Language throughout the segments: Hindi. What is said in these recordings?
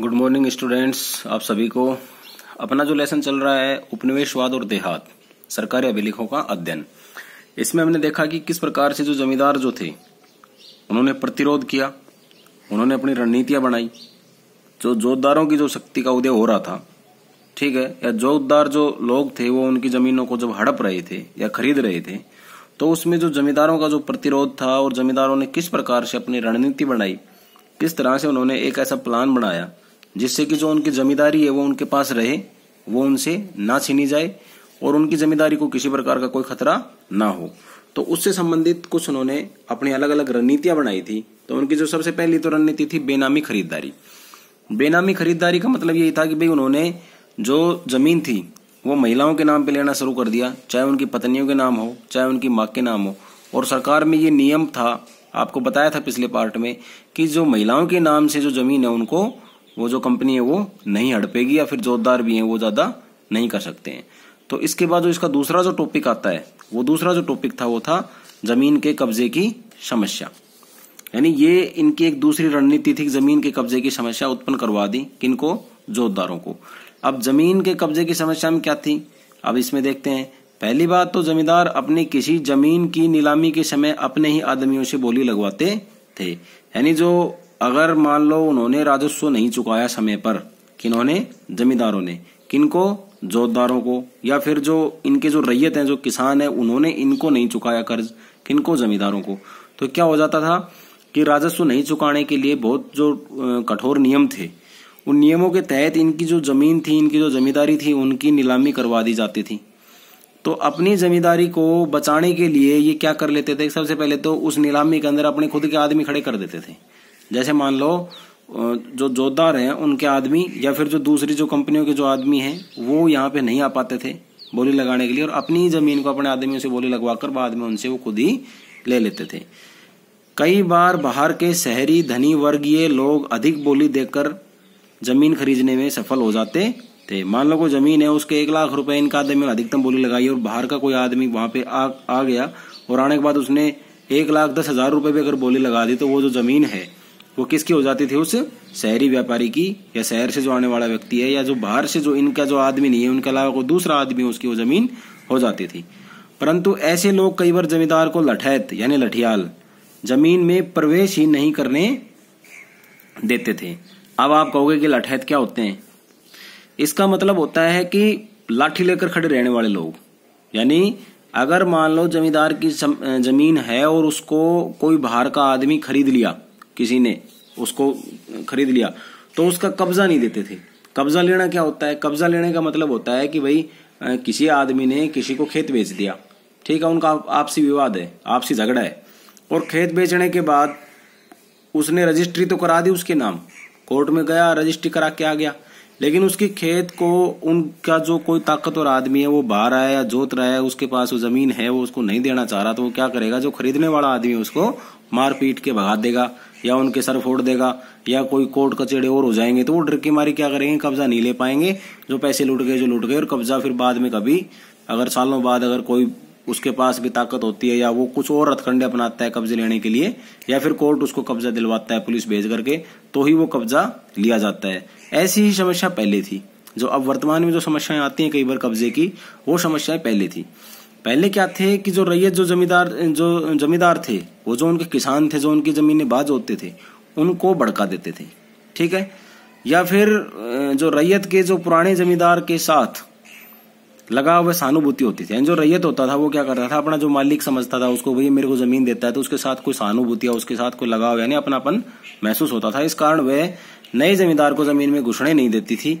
गुड मॉर्निंग स्टूडेंट्स आप सभी को अपना जो लेसन चल रहा है उपनिवेशवाद और देहात सरकारी अभिलेखों का अध्ययन इसमें हमने देखा कि किस प्रकार से जो जमींदार जो थे उन्होंने प्रतिरोध किया उन्होंने अपनी रणनीतियां बनाई जो जोतदारों की जो शक्ति का उदय हो रहा था ठीक है या जोतदार जो लोग थे वो उनकी जमीनों को जब हड़प रहे थे या खरीद रहे थे तो उसमें जो जमींदारों का जो प्रतिरोध था और जमींदारों ने किस प्रकार से अपनी रणनीति बनाई किस तरह से उन्होंने एक ऐसा प्लान बनाया जिससे कि जो उनकी जमींदारी है वो उनके पास रहे वो उनसे ना छीनी जाए और उनकी जमींदारी को किसी प्रकार का कोई खतरा ना हो तो उससे संबंधित कुछ उन्होंने अपनी अलग अलग रणनीतियां बनाई थी तो उनकी जो सबसे पहली तो रणनीति थी बेनामी खरीदारी बेनामी खरीदारी का मतलब यही था कि भाई उन्होंने जो जमीन थी वो महिलाओं के नाम पे लेना शुरू कर दिया चाहे उनकी पत्नियों के नाम हो चाहे उनकी माँ के नाम हो और सरकार में ये नियम था आपको बताया था पिछले पार्ट में कि जो महिलाओं के नाम से जो जमीन है उनको वो जो कंपनी है वो नहीं हड़पेगी या फिर जोरदार भी है वो ज्यादा नहीं कर सकते हैं तो इसके बाद जो इसका दूसरा जो टॉपिक आता है वो दूसरा जो टॉपिक था वो था जमीन के कब्जे की समस्या यानी ये इनकी एक दूसरी रणनीति थी जमीन के कब्जे की समस्या उत्पन्न करवा दी किनको जोतदारों को अब जमीन के कब्जे की समस्या में क्या थी अब इसमें देखते हैं पहली बात तो जमींदार अपने किसी जमीन की नीलामी के समय अपने ही आदमियों से बोली लगवाते थे यानी जो अगर मान लो उन्होंने राजस्व नहीं चुकाया समय पर किन्होंने जमींदारों ने किनको जोतदारों को या फिर जो इनके जो रैयत हैं जो किसान हैं उन्होंने इनको नहीं चुकाया कर्ज किनको जमींदारों को तो क्या हो जाता था कि राजस्व नहीं चुकाने के लिए बहुत जो कठोर नियम थे उन नियमों के तहत इनकी जो जमीन थी इनकी जो जमींदारी थी उनकी नीलामी करवा दी जाती थी तो अपनी जमींदारी को बचाने के लिए ये क्या कर लेते थे सबसे पहले तो उस नीलामी के अंदर अपने खुद के आदमी खड़े कर देते थे जैसे मान लो जो जोदार हैं उनके आदमी या फिर जो दूसरी जो कंपनियों के जो आदमी हैं वो यहाँ पे नहीं आ पाते थे बोली लगाने के लिए और अपनी जमीन को अपने आदमियों से बोली लगवाकर बाद में उनसे वो खुद ही ले लेते थे कई बार बाहर के शहरी धनी वर्गीय लोग अधिक बोली देकर जमीन खरीदने में सफल हो जाते थे मान लो कोई जमीन है उसके एक लाख रुपए इनका आदमी अधिकतम बोली लगाई और बाहर का कोई आदमी वहां पे आ, आ गया और आने के बाद उसने एक लाख दस हजार रुपए भी अगर बोली लगा दी तो वो जो जमीन है वो किसकी हो जाती थी उस शहरी व्यापारी की या शहर से जो आने वाला व्यक्ति है या जो बाहर से जो इनका जो आदमी नहीं है उनके अलावा कोई दूसरा आदमी उसकी वो जमीन हो जाती थी परंतु ऐसे लोग कई बार जमींदार को लठैत यानी लठियाल जमीन में प्रवेश ही नहीं करने देते थे अब आप कहोगे कि लठैत क्या होते हैं इसका मतलब होता है कि लाठी लेकर खड़े रहने वाले लोग यानी अगर मान लो जमींदार की जमीन है और उसको कोई बाहर का आदमी खरीद लिया किसी ने उसको खरीद लिया तो उसका कब्जा नहीं देते थे कब्जा लेना क्या होता है कब्जा लेने का मतलब होता है कि भाई किसी आदमी ने किसी को खेत बेच दिया ठीक है उनका आपसी विवाद है आपसी झगड़ा है और खेत बेचने के बाद उसने रजिस्ट्री तो करा दी उसके नाम कोर्ट में गया रजिस्ट्री करा के आ गया लेकिन उसके खेत को उनका जो कोई ताकतवर आदमी है वो बाहर आया जोत रहा है उसके पास वो जमीन है वो उसको नहीं देना चाह रहा तो वो क्या करेगा जो खरीदने वाला आदमी है उसको मारपीट के भगा देगा या उनके सर फोड़ देगा या कोई कोर्ट कचेड़े और हो जाएंगे तो वो डर के मारे क्या करेंगे कब्जा नहीं ले पाएंगे जो पैसे लुट गए जो लुट गए और कब्जा फिर बाद में कभी अगर सालों बाद अगर कोई उसके पास भी ताकत होती है या वो कुछ और हथकंडे अपनाता है कब्जे लेने के लिए या फिर कोर्ट उसको कब्जा दिलवाता है पुलिस भेज करके तो ही वो कब्जा लिया जाता है ऐसी ही समस्या पहले थी जो अब वर्तमान में जो समस्याएं आती हैं कई बार कब्जे की वो समस्याएं पहले थी पहले क्या थे कि जो रैयत जो जमींदार जो जमींदार थे वो जो उनके किसान थे जो उनकी जमीने बाज होते थे उनको भड़का देते थे ठीक है या फिर जो रैयत के जो पुराने जमींदार के साथ लगा हुआ सहानुभूति होती थी जो रैयत होता था वो क्या करता था अपना जो मालिक समझता था उसको भैया मेरे को जमीन देता है तो उसके साथ कोई सहानुभूति या उसके साथ कोई लगाव यानी अपनापन महसूस होता था इस कारण वह नए जमींदार को जमीन में घुसने नहीं देती थी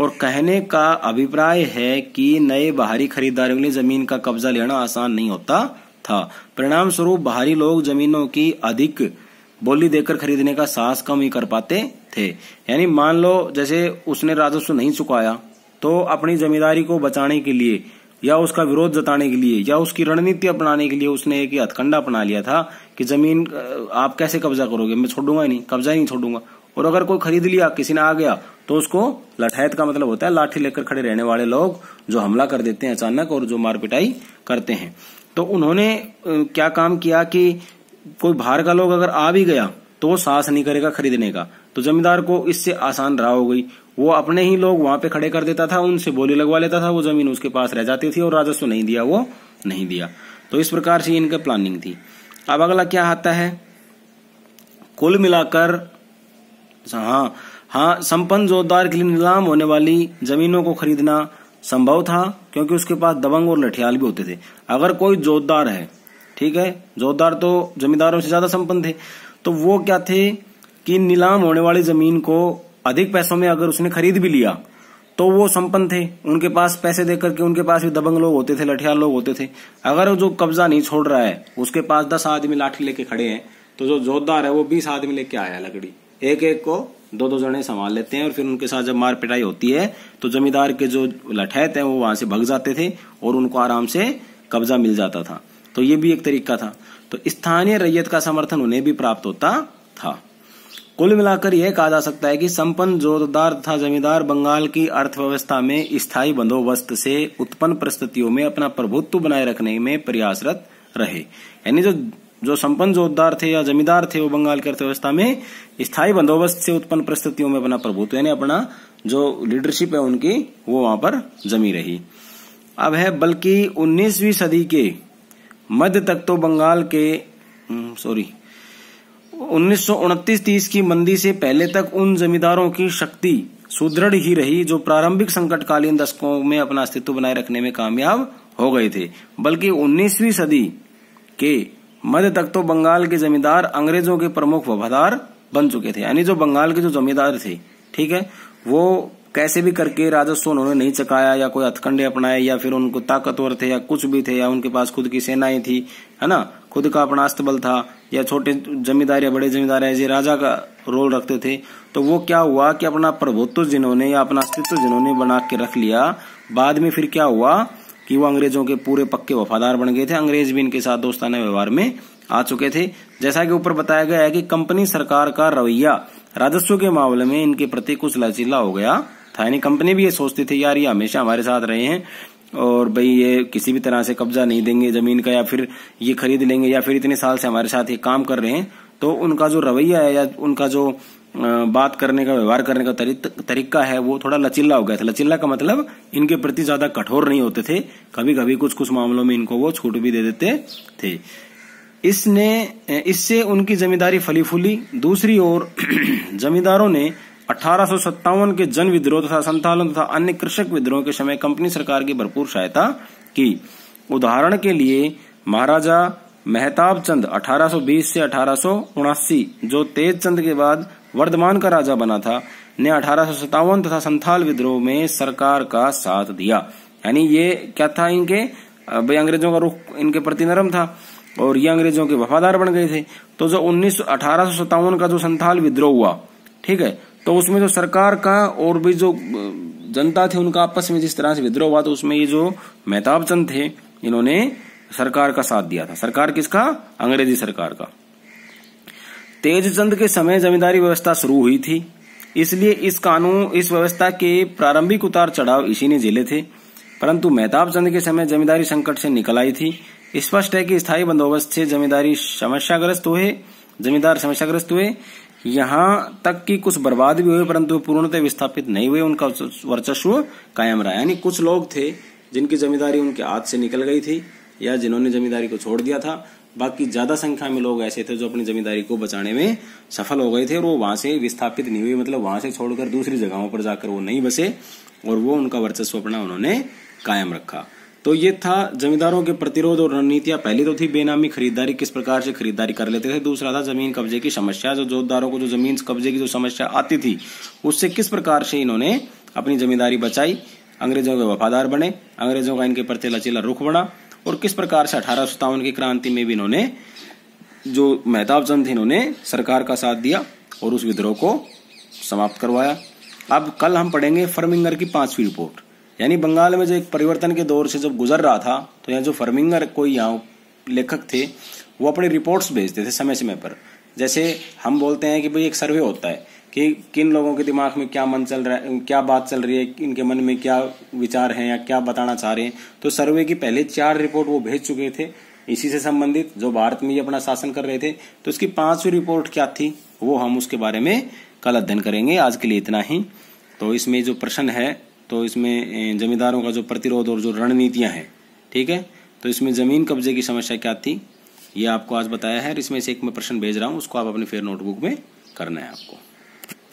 और कहने का अभिप्राय है कि नए बाहरी खरीदारों के लिए जमीन का कब्जा लेना आसान नहीं होता था परिणाम स्वरूप बाहरी लोग जमीनों की अधिक बोली देकर खरीदने का साहस कम ही कर पाते थे यानी मान लो जैसे उसने राजस्व नहीं चुकाया तो अपनी जमींदारी को बचाने के लिए या उसका विरोध जताने के लिए या उसकी रणनीति अपनाने के लिए उसने एक हथकंडा अपना लिया था कि जमीन आप कैसे कब्जा करोगे मैं छोड़ूंगा नहीं कब्जा ही नहीं छोड़ूंगा और अगर कोई खरीद लिया किसी ने आ गया तो उसको लठैत का मतलब होता है लाठी लेकर खड़े रहने वाले लोग जो हमला कर देते हैं अचानक और जो मार पिटाई करते हैं तो उन्होंने क्या काम किया कि कोई बाहर का लोग अगर आ भी गया तो वो साहस नहीं करेगा खरीदने का तो जमींदार को इससे आसान राह हो गई वो अपने ही लोग वहां पे खड़े कर देता था उनसे बोली लगवा लेता था वो जमीन उसके पास रह जाती थी और राजस्व नहीं दिया वो नहीं दिया तो इस प्रकार से इनका प्लानिंग थी अब अगला क्या आता है कुल मिलाकर हाँ हाँ संपन्न जोरदार के लिए नीलाम होने वाली जमीनों को खरीदना संभव था क्योंकि उसके पास दबंग और लठियाल भी होते थे अगर कोई जोरदार है ठीक है जोरदार तो जमींदारों से ज्यादा संपन्न थे तो वो क्या थे कि नीलाम होने वाली जमीन को अधिक पैसों में अगर उसने खरीद भी लिया तो वो संपन्न थे उनके पास पैसे दे करके उनके पास भी दबंग लोग होते थे लठियाल लोग होते थे अगर जो कब्जा नहीं छोड़ रहा है उसके पास दस आदमी लाठी लेके खड़े हैं तो जो जोरदार है वो बीस आदमी लेके आया लकड़ी एक एक को दो दो जने संभाल लेते हैं और फिर उनके साथ जब मार पिटाई होती है तो जमींदार के जो लठैत हैं वो वहां से भग जाते थे और उनको आराम से कब्जा मिल जाता था तो ये भी एक तरीका था तो स्थानीय रैयत का समर्थन उन्हें भी प्राप्त होता था कुल मिलाकर यह कहा जा सकता है कि संपन्न जोरदार तथा जमींदार बंगाल की अर्थव्यवस्था में स्थायी बंदोबस्त से उत्पन्न परिस्थितियों में अपना प्रभुत्व बनाए रखने में प्रयासरत रहे यानी जो जो संपन्न जोदार थे या जमींदार थे वो बंगाल की अर्थव्यवस्था में स्थायी बंदोबस्त से उत्पन्न परिस्थितियों में अपना प्रभुत्व यानी अपना जो लीडरशिप है उनकी वो वहां पर जमी रही अब है बल्कि 19वीं सदी के मध्य तक तो बंगाल के सॉरी हम्म, उन्नीस सौ की मंदी से पहले तक उन जमींदारों की शक्ति सुदृढ़ ही रही जो प्रारंभिक संकटकालीन दशकों में अपना अस्तित्व बनाए रखने में कामयाब हो गए थे बल्कि 19वीं सदी के मध्य तक तो बंगाल के जमींदार अंग्रेजों के प्रमुख वफादार बन चुके थे यानी जो बंगाल के जो जमींदार थे ठीक है वो कैसे भी करके राजस्व उन्होंने नहीं चकाया या कोई हथकंडे अपनाए या फिर उनको ताकतवर थे या कुछ भी थे या उनके पास खुद की सेनाएं थी है ना खुद का अपना अस्त बल था या छोटे जमींदार या बड़े जमींदार ऐसे राजा का रोल रखते थे तो वो क्या हुआ कि अपना प्रभुत्व जिन्होंने या अपना अस्तित्व जिन्होंने बना के रख लिया बाद में फिर क्या हुआ कि वो अंग्रेजों के पूरे पक्के वफादार बन गए थे अंग्रेज भी इनके साथ दोस्ताना व्यवहार में आ चुके थे जैसा कि ऊपर बताया गया है कि कंपनी सरकार का रवैया राजस्व के मामले में इनके प्रति कुछ लचीला हो गया था यानी कंपनी भी ये सोचती थी यार ये हमेशा हमारे साथ रहे हैं और भाई ये किसी भी तरह से कब्जा नहीं देंगे जमीन का या फिर ये खरीद लेंगे या फिर इतने साल से हमारे साथ ये काम कर रहे हैं तो उनका जो रवैया है या उनका जो बात करने का व्यवहार करने का तरीका है वो थोड़ा लचीला हो गया था लचीला का मतलब इनके प्रति ज्यादा कठोर नहीं होते थे कभी कभी कुछ कुछ मामलों में इनको वो छूट भी दे देते थे इसने इससे उनकी जमींदारी फली फूली दूसरी ओर जमींदारों ने अठारह के जन विद्रोह तथा संतालन तथा अन्य कृषक विद्रोह के समय कंपनी सरकार की भरपूर सहायता की उदाहरण के लिए महाराजा मेहताब चंद अठारह से अठारह जो तेज चंद के बाद वर्धमान का राजा बना था ने अठारह तथा संथाल विद्रोह में सरकार का साथ दिया यानी ये क्या था इनके भाई अंग्रेजों का रुख इनके प्रति नरम था और ये अंग्रेजों के वफादार बन गए थे तो जो उन्नीस का जो संथाल विद्रोह हुआ ठीक है तो उसमें जो सरकार का और भी जो जनता थी उनका आपस में जिस तरह से विद्रोह हुआ तो उसमें ये जो मेहताब चंद थे इन्होंने सरकार का साथ दिया था सरकार किसका अंग्रेजी सरकार का तेजचंद के समय जमींदारी व्यवस्था शुरू हुई थी इसलिए इस कानून इस व्यवस्था के प्रारंभिक उतार चढ़ाव इसी ने झेले थे परंतु मेहताब चंद के समय जमींदारी संकट से निकल आई थी स्पष्ट है कि स्थायी बंदोबस्त से जमींदारी समस्याग्रस्त हुए जमींदार समस्याग्रस्त हुए यहाँ तक कि कुछ बर्बाद भी हुए परंतु पूर्णतः विस्थापित नहीं हुए उनका वर्चस्व कायम रहा यानी कुछ लोग थे जिनकी जमींदारी उनके हाथ से निकल गई थी या जिन्होंने जमींदारी को छोड़ दिया था बाकी ज्यादा संख्या में लोग ऐसे थे जो अपनी जमींदारी को बचाने में सफल हो गए थे और वो वहां से विस्थापित नहीं हुई मतलब वहां से छोड़कर दूसरी जगहों पर जाकर वो नहीं बसे और वो उनका वर्चस्व अपना उन्होंने कायम रखा तो ये था जमींदारों के प्रतिरोध और रणनीतियां पहली तो थी बेनामी खरीदारी किस प्रकार से खरीदारी कर लेते थे दूसरा था जमीन कब्जे की समस्या जो जोतदारों को जो जमीन कब्जे की जो समस्या आती थी उससे किस प्रकार से इन्होंने अपनी जमींदारी बचाई अंग्रेजों के वफादार बने अंग्रेजों का इनके प्रति लचीला रुख बना और किस प्रकार से अठारह की क्रांति में भी इन्होंने जो मेहताब चंद थे इन्होंने सरकार का साथ दिया और उस विद्रोह को समाप्त करवाया अब कल हम पढ़ेंगे फर्मिंगर की पांचवी रिपोर्ट यानी बंगाल में जो एक परिवर्तन के दौर से जब गुजर रहा था तो यहाँ जो फर्मिंगर कोई यहाँ लेखक थे वो अपनी रिपोर्ट्स भेजते थे समय समय पर जैसे हम बोलते हैं कि भाई एक सर्वे होता है कि किन लोगों के दिमाग में क्या मन चल रहा है क्या बात चल रही है इनके मन में क्या विचार हैं या क्या बताना चाह रहे हैं तो सर्वे की पहले चार रिपोर्ट वो भेज चुके थे इसी से संबंधित जो भारत में ये अपना शासन कर रहे थे तो उसकी पांचवी रिपोर्ट क्या थी वो हम उसके बारे में कल अध्ययन करेंगे आज के लिए इतना ही तो इसमें जो प्रश्न है तो इसमें जमींदारों का जो प्रतिरोध और जो रणनीतियां हैं ठीक है तो इसमें जमीन कब्जे की समस्या क्या थी ये आपको आज बताया है और इसमें से एक मैं प्रश्न भेज रहा हूँ उसको आप अपने फिर नोटबुक में करना है आपको